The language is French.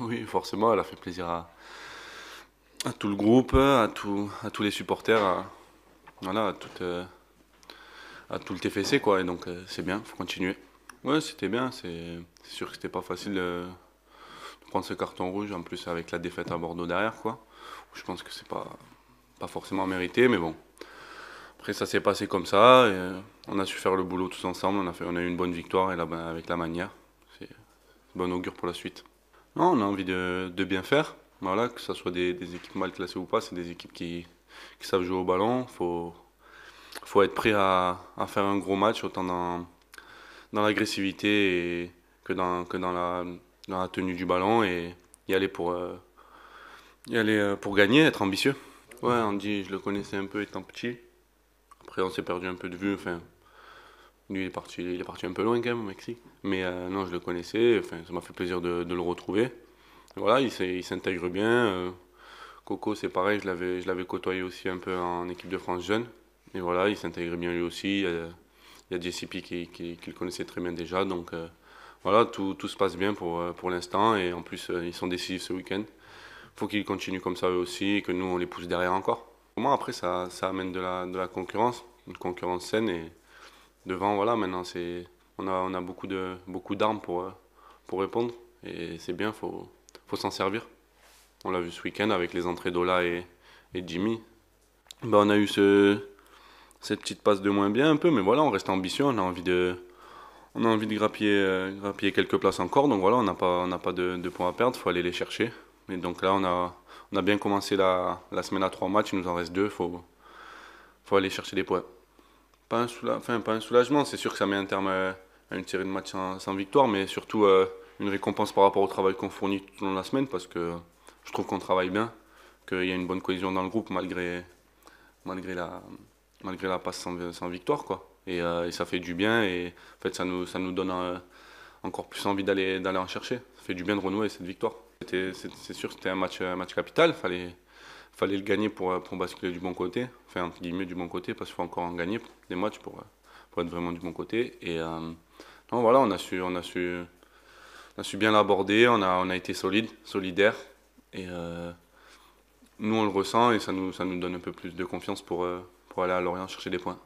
Oui, forcément, elle a fait plaisir à, tout le groupe, à, tout, à tous les supporters, à, voilà, euh, tout, le TFC. Quoi. Et donc, euh, c'est bien, il faut continuer. Ouais, c'était bien. C'est sûr que c'était pas facile de, prendre ce carton rouge, en plus avec la défaite à Bordeaux derrière. Quoi. Je pense que c'est pas, pas forcément mérité, mais bon. Après, ça s'est passé comme ça. Euh, on a su faire le boulot tous ensemble. On a, eu une bonne victoire ben, avec la manière. C'est bon augure pour la suite on a envie de, bien faire. Voilà, que ce soit des, équipes mal classées ou pas, c'est des équipes qui, savent jouer au ballon. Il faut, être prêt à, faire un gros match, autant dans, l'agressivité que, dans, la, tenue du ballon et y aller pour, euh, y aller euh, pour gagner, être ambitieux. Ouais, Andy, je le connaissais un peu étant petit. Après, on s'est perdu un peu de vue. Enfin, lui, il est, parti, il est parti un peu loin quand même au Mexique. Mais euh, non, je le connaissais. Enfin, ça m'a fait plaisir de, le retrouver. Voilà, il, s'intègre bien. Euh, Coco, c'est pareil, je l'avais côtoyé aussi un peu en équipe de France jeune. Mais voilà, il s'intègre bien lui aussi. Il y a, JCP qui, qui, le connaissait très bien déjà. Donc euh, voilà, tout, se passe bien pour, pour l'instant. Et en plus, ils sont décisifs ce week-end. Il faut qu'ils continuent comme ça eux aussi et que nous, on les pousse derrière encore. Pour moi, après, ça, amène de la, de la concurrence, une concurrence saine. Et, devant, voilà, maintenant, c'est, on, a, on a beaucoup, de, beaucoup d'armes pour, euh, pour répondre. Et c'est bien, il faut, faut s'en servir. On l'a vu ce week-end avec les entrées d'Ola et, Jimmy. Bah, on a eu ce, cette petite passe de moins bien un peu, mais voilà, on reste ambitieux, on a envie de, on a envie de grappiller, euh, quelques places encore. Donc voilà, on n'a pas, on pas de, points à perdre, il faut aller les chercher. mais donc là, on a, on a bien commencé la, semaine à trois matchs, il nous en reste deux, il faut, faut aller chercher des points pas un, pas un soulagement, c'est sûr que ça met un terme à, une série de matchs sans, victoire, mais surtout euh, une récompense par rapport au travail qu'on fournit tout au long de la semaine, parce que je trouve qu'on travaille bien, qu'il y a une bonne cohésion dans le groupe malgré, malgré, la, malgré la passe sans, victoire. Quoi. Euh, et, ça fait du bien, et en fait, ça nous, ça nous donne euh, encore plus envie d'aller en chercher. Ça fait du bien de renouer cette victoire. C'est sûr que c'était un match, un match capital, fallait fallait le gagner pour, euh, pour basculer du bon côté, enfin entre guillemets du bon côté, parce qu'il faut encore en gagner des matchs pour, euh, pour être vraiment du bon côté. Et euh, voilà, on a su, on a su, su bien l'aborder, on a, on a été solide, solidaire. Et nous, on le ressent et ça nous, ça nous donne un peu plus de confiance pour, pour aller à Lorient chercher des points.